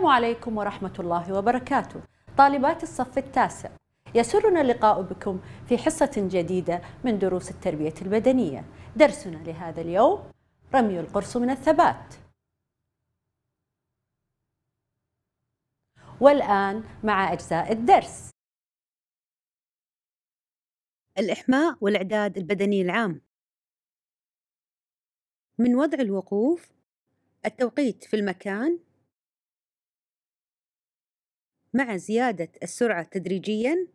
السلام عليكم ورحمة الله وبركاته طالبات الصف التاسع يسرنا اللقاء بكم في حصة جديدة من دروس التربية البدنية درسنا لهذا اليوم رمي القرص من الثبات والآن مع أجزاء الدرس الإحماء والإعداد البدني العام من وضع الوقوف التوقيت في المكان مع زيادة السرعة تدريجياً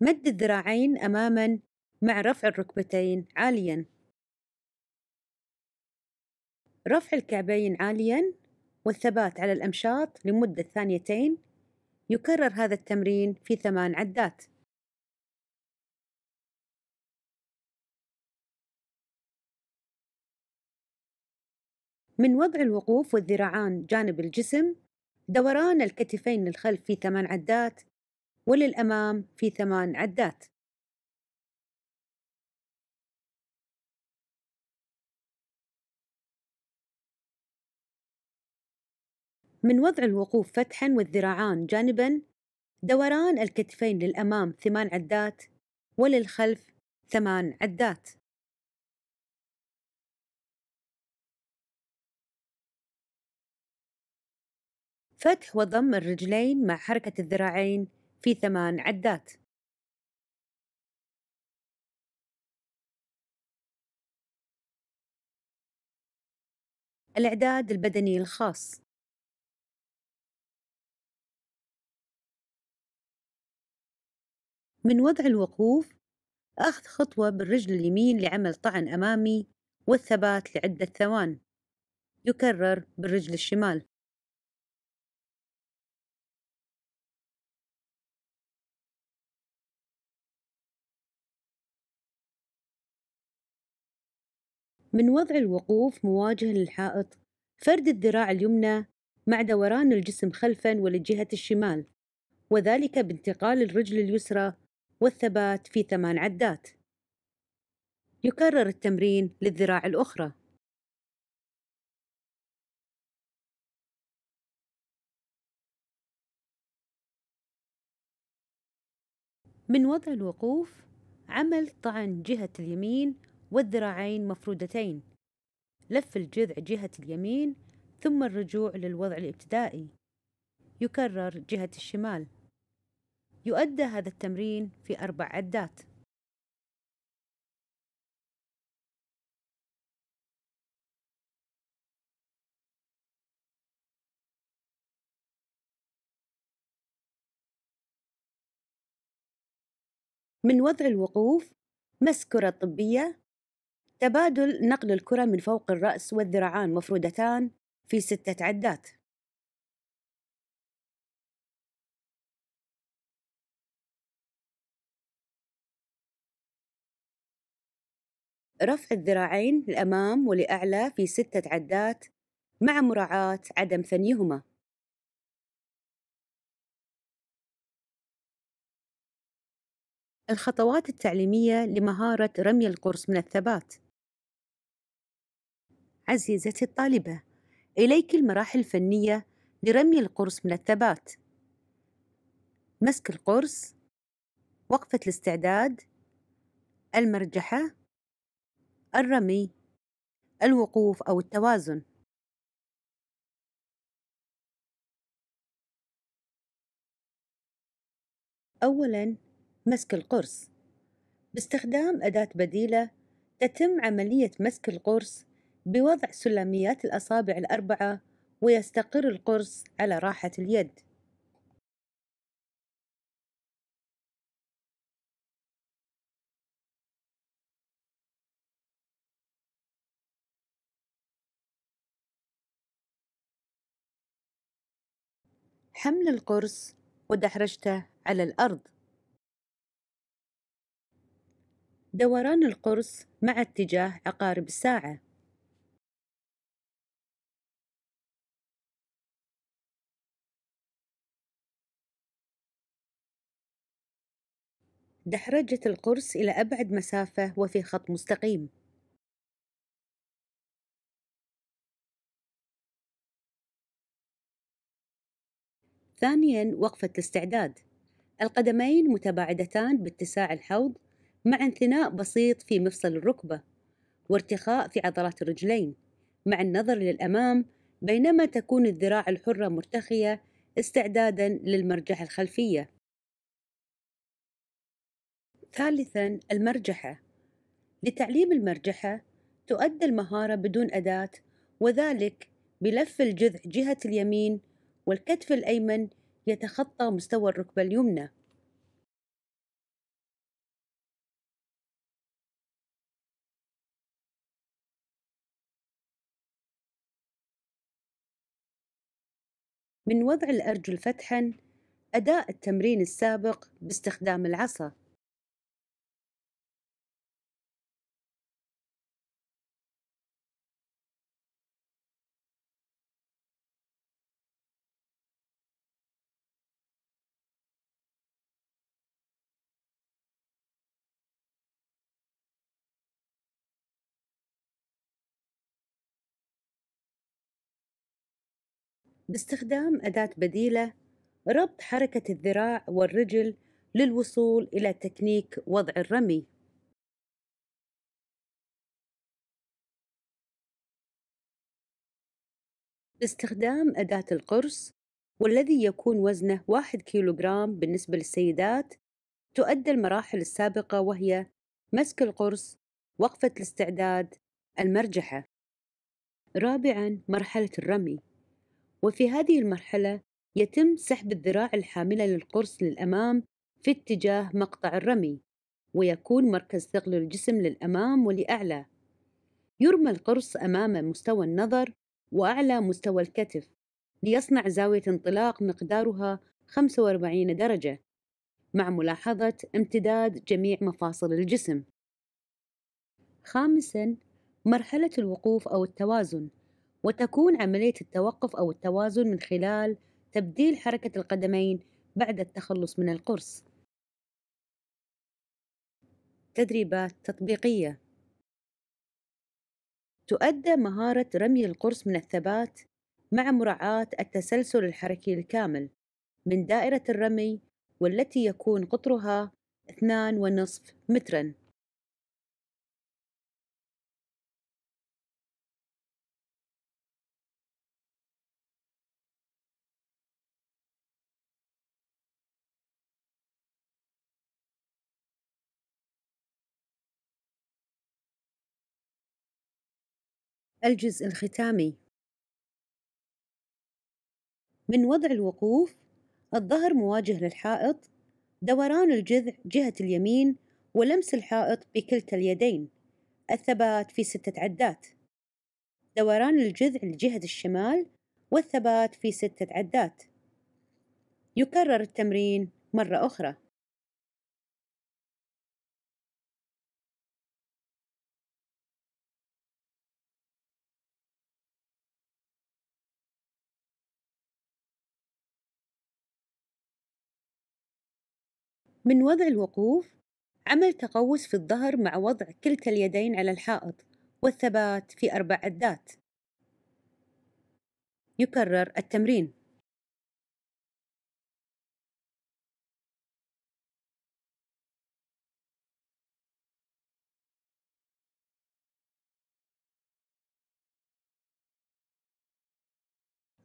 مد الذراعين أماماً مع رفع الركبتين عالياً رفع الكعبين عالياً والثبات على الأمشاط لمدة ثانيتين يكرر هذا التمرين في ثمان عدات من وضع الوقوف والذراعان جانب الجسم دوران الكتفين للخلف في ثمان عدات وللأمام في ثمان عدات من وضع الوقوف فتحا والذراعان جانبا دوران الكتفين للأمام ثمان عدات وللخلف ثمان عدات فتح وضم الرجلين مع حركة الذراعين في ثمان عدات الإعداد البدني الخاص من وضع الوقوف أخذ خطوة بالرجل اليمين لعمل طعن أمامي والثبات لعدة ثوان يكرر بالرجل الشمال من وضع الوقوف مواجه للحائط فرد الذراع اليمنى مع دوران الجسم خلفا وللجهة الشمال وذلك بانتقال الرجل اليسرى والثبات في ثمان عدات يكرر التمرين للذراع الأخرى من وضع الوقوف عمل طعن جهة اليمين والذراعين مفرودتين لف الجذع جهة اليمين ثم الرجوع للوضع الابتدائي يكرر جهة الشمال يؤدى هذا التمرين في أربع عدات من وضع الوقوف مسكرة طبية تبادل نقل الكرة من فوق الرأس والذراعان مفرودتان في ستة عدات رفع الذراعين لأمام ولأعلى في ستة عدات مع مراعاة عدم ثنيهما الخطوات التعليمية لمهارة رمي القرص من الثبات عزيزتي الطالبة إليك المراحل الفنية لرمي القرص من الثبات مسك القرص وقفة الاستعداد المرجحة الرمي الوقوف أو التوازن أولاً مسك القرص باستخدام أداة بديلة تتم عملية مسك القرص بوضع سلميات الأصابع الأربعة ويستقر القرص على راحة اليد حمل القرص ودحرجته على الأرض دوران القرص مع اتجاه عقارب الساعة دحرجة القرص إلى أبعد مسافة وفي خط مستقيم ثانيا وقفة الاستعداد القدمين متباعدتان باتساع الحوض مع انثناء بسيط في مفصل الركبة وارتخاء في عضلات الرجلين مع النظر للأمام بينما تكون الذراع الحرة مرتخية استعدادا للمرجح الخلفية ثالثا المرجحة لتعليم المرجحة تؤدى المهارة بدون أداة وذلك بلف الجذع جهة اليمين والكتف الأيمن يتخطى مستوى الركبة اليمنى من وضع الأرجل فتحا أداء التمرين السابق باستخدام العصا باستخدام أداة بديلة ربط حركة الذراع والرجل للوصول إلى تكنيك وضع الرمي باستخدام أداة القرص والذي يكون وزنه واحد كيلوغرام بالنسبة للسيدات تؤدى المراحل السابقة وهي مسك القرص وقفة الاستعداد المرجحة رابعا مرحلة الرمي وفي هذه المرحلة يتم سحب الذراع الحاملة للقرص للأمام في اتجاه مقطع الرمي ويكون مركز ثقل الجسم للأمام ولأعلى يرمى القرص أمام مستوى النظر وأعلى مستوى الكتف ليصنع زاوية انطلاق مقدارها 45 درجة مع ملاحظة امتداد جميع مفاصل الجسم خامساً مرحلة الوقوف أو التوازن وتكون عملية التوقف أو التوازن من خلال تبديل حركة القدمين بعد التخلص من القرص. تدريبات تطبيقية تؤدى مهارة رمي القرص من الثبات مع مراعاة التسلسل الحركي الكامل من دائرة الرمي والتي يكون قطرها 2.5 متراً الجزء الختامي من وضع الوقوف الظهر مواجه للحائط دوران الجذع جهة اليمين ولمس الحائط بكلتا اليدين الثبات في ستة عدات دوران الجذع لجهة الشمال والثبات في ستة عدات يكرر التمرين مرة أخرى من وضع الوقوف عمل تقوس في الظهر مع وضع كلتا اليدين على الحائط والثبات في أربع عدات يكرر التمرين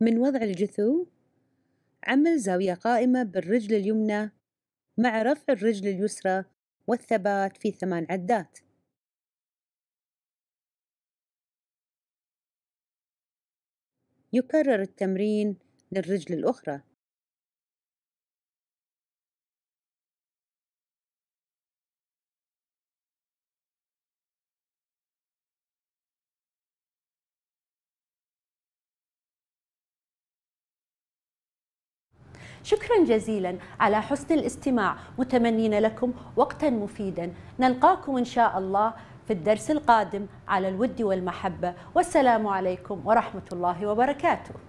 من وضع الجثو عمل زاوية قائمة بالرجل اليمنى مع رفع الرجل اليسرى والثبات في ثمان عدات يكرر التمرين للرجل الأخرى شكرا جزيلا على حسن الاستماع متمنين لكم وقتا مفيدا نلقاكم إن شاء الله في الدرس القادم على الود والمحبة والسلام عليكم ورحمة الله وبركاته